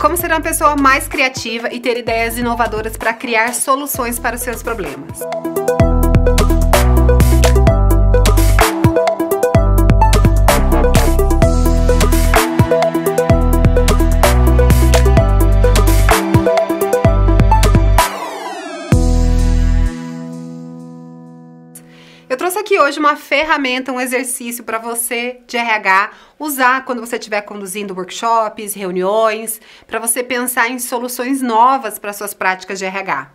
como ser uma pessoa mais criativa e ter ideias inovadoras para criar soluções para os seus problemas. hoje uma ferramenta, um exercício para você de RH usar quando você estiver conduzindo workshops, reuniões, para você pensar em soluções novas para suas práticas de RH.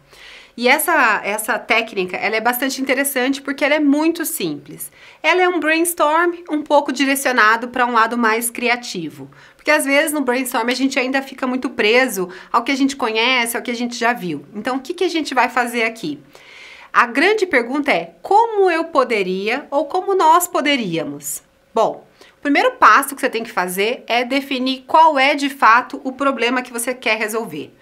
E essa, essa técnica, ela é bastante interessante porque ela é muito simples. Ela é um brainstorm um pouco direcionado para um lado mais criativo. Porque às vezes no brainstorm a gente ainda fica muito preso ao que a gente conhece, ao que a gente já viu. Então, o que, que a gente vai fazer aqui? A grande pergunta é: como eu poderia ou como nós poderíamos? Bom, o primeiro passo que você tem que fazer é definir qual é de fato o problema que você quer resolver.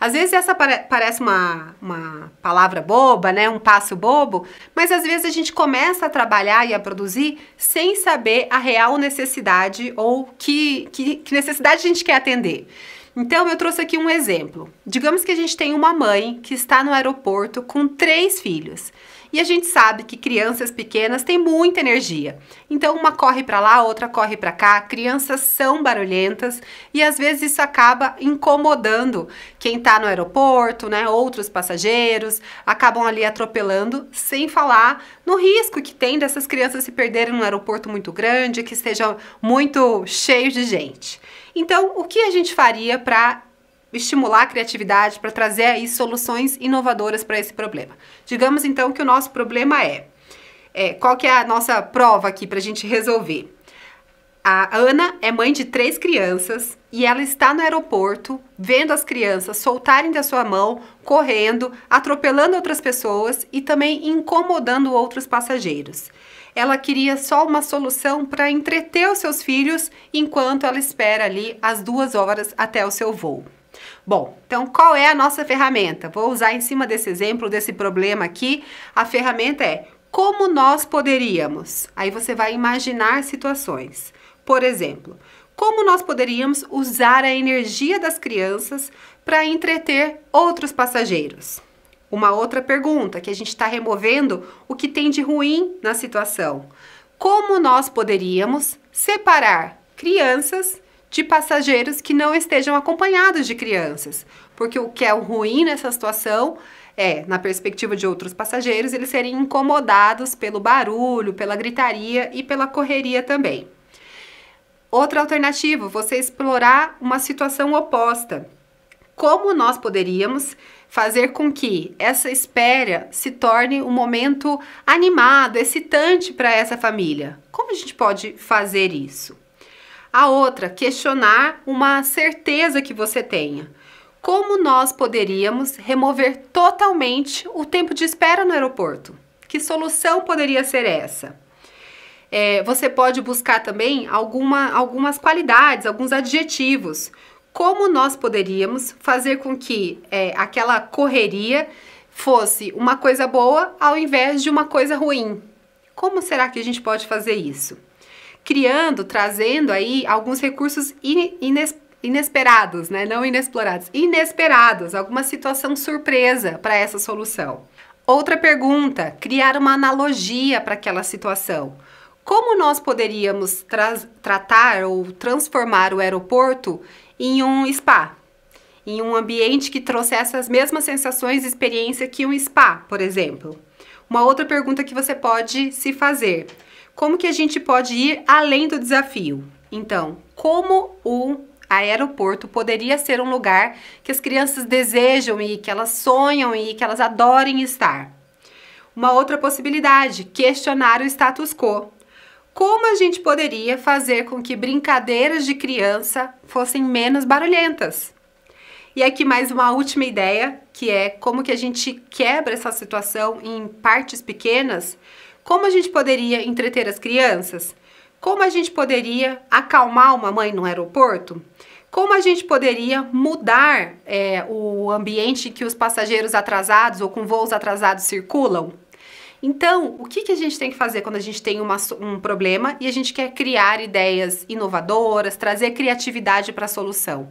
Às vezes essa parece uma, uma palavra boba, né? Um passo bobo, mas às vezes a gente começa a trabalhar e a produzir sem saber a real necessidade ou que, que, que necessidade a gente quer atender. Então, eu trouxe aqui um exemplo. Digamos que a gente tem uma mãe que está no aeroporto com três filhos. E a gente sabe que crianças pequenas têm muita energia. Então, uma corre para lá, outra corre para cá. Crianças são barulhentas e às vezes isso acaba incomodando quem está no aeroporto, né? Outros passageiros acabam ali atropelando, sem falar no risco que tem dessas crianças se perderem num aeroporto muito grande, que esteja muito cheio de gente. Então, o que a gente faria para estimular a criatividade, para trazer aí soluções inovadoras para esse problema? Digamos então que o nosso problema é, é qual que é a nossa prova aqui para a gente resolver? A Ana é mãe de três crianças e ela está no aeroporto vendo as crianças soltarem da sua mão, correndo, atropelando outras pessoas e também incomodando outros passageiros. Ela queria só uma solução para entreter os seus filhos enquanto ela espera ali as duas horas até o seu voo. Bom, então qual é a nossa ferramenta? Vou usar em cima desse exemplo, desse problema aqui. A ferramenta é como nós poderíamos. Aí você vai imaginar situações. Por exemplo, como nós poderíamos usar a energia das crianças para entreter outros passageiros? Uma outra pergunta que a gente está removendo o que tem de ruim na situação. Como nós poderíamos separar crianças de passageiros que não estejam acompanhados de crianças? Porque o que é ruim nessa situação é, na perspectiva de outros passageiros, eles serem incomodados pelo barulho, pela gritaria e pela correria também. Outra alternativa, você explorar uma situação oposta. Como nós poderíamos fazer com que essa espera se torne um momento animado, excitante para essa família? Como a gente pode fazer isso? A outra, questionar uma certeza que você tenha. Como nós poderíamos remover totalmente o tempo de espera no aeroporto? Que solução poderia ser essa? É, você pode buscar também alguma, algumas qualidades, alguns adjetivos. Como nós poderíamos fazer com que é, aquela correria fosse uma coisa boa ao invés de uma coisa ruim? Como será que a gente pode fazer isso? Criando, trazendo aí alguns recursos inesperados inesperados, né? Não inexplorados, inesperados, alguma situação surpresa para essa solução. Outra pergunta: criar uma analogia para aquela situação. Como nós poderíamos tra tratar ou transformar o aeroporto em um spa? Em um ambiente que trouxesse as mesmas sensações e experiência que um spa, por exemplo? Uma outra pergunta que você pode se fazer: como que a gente pode ir além do desafio? Então, como o aeroporto poderia ser um lugar que as crianças desejam e que elas sonham e que elas adorem estar? Uma outra possibilidade: questionar o status quo como a gente poderia fazer com que brincadeiras de criança fossem menos barulhentas. E aqui mais uma última ideia, que é como que a gente quebra essa situação em partes pequenas, como a gente poderia entreter as crianças, como a gente poderia acalmar uma mãe no aeroporto, como a gente poderia mudar é, o ambiente que os passageiros atrasados ou com voos atrasados circulam. Então, o que, que a gente tem que fazer quando a gente tem uma, um problema e a gente quer criar ideias inovadoras, trazer criatividade para a solução?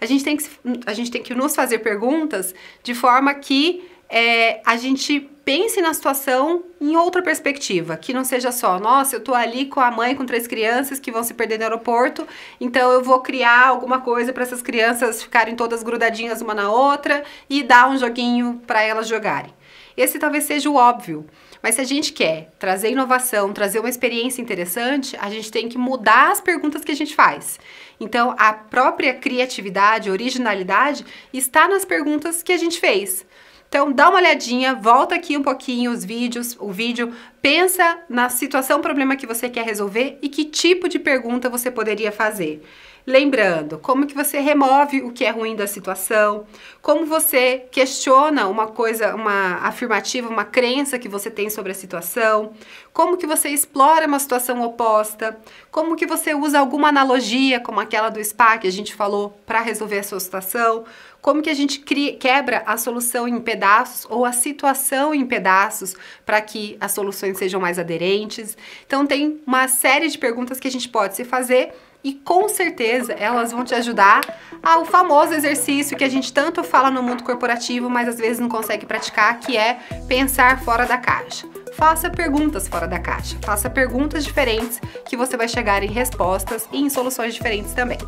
A gente, tem que, a gente tem que nos fazer perguntas de forma que é, a gente pense na situação em outra perspectiva, que não seja só, nossa, eu tô ali com a mãe com três crianças que vão se perder no aeroporto, então eu vou criar alguma coisa para essas crianças ficarem todas grudadinhas uma na outra e dar um joguinho para elas jogarem. Esse talvez seja o óbvio, mas se a gente quer trazer inovação, trazer uma experiência interessante, a gente tem que mudar as perguntas que a gente faz. Então, a própria criatividade, originalidade está nas perguntas que a gente fez. Então dá uma olhadinha, volta aqui um pouquinho os vídeos, o vídeo Pensa na situação, problema que você quer resolver e que tipo de pergunta você poderia fazer. Lembrando, como que você remove o que é ruim da situação, como você questiona uma coisa, uma afirmativa, uma crença que você tem sobre a situação, como que você explora uma situação oposta, como que você usa alguma analogia, como aquela do spa que a gente falou, para resolver a sua situação, como que a gente cria, quebra a solução em pedaços ou a situação em pedaços para que as soluções que sejam mais aderentes. Então tem uma série de perguntas que a gente pode se fazer e com certeza elas vão te ajudar ao famoso exercício que a gente tanto fala no mundo corporativo, mas às vezes não consegue praticar, que é pensar fora da caixa. Faça perguntas fora da caixa, faça perguntas diferentes que você vai chegar em respostas e em soluções diferentes também.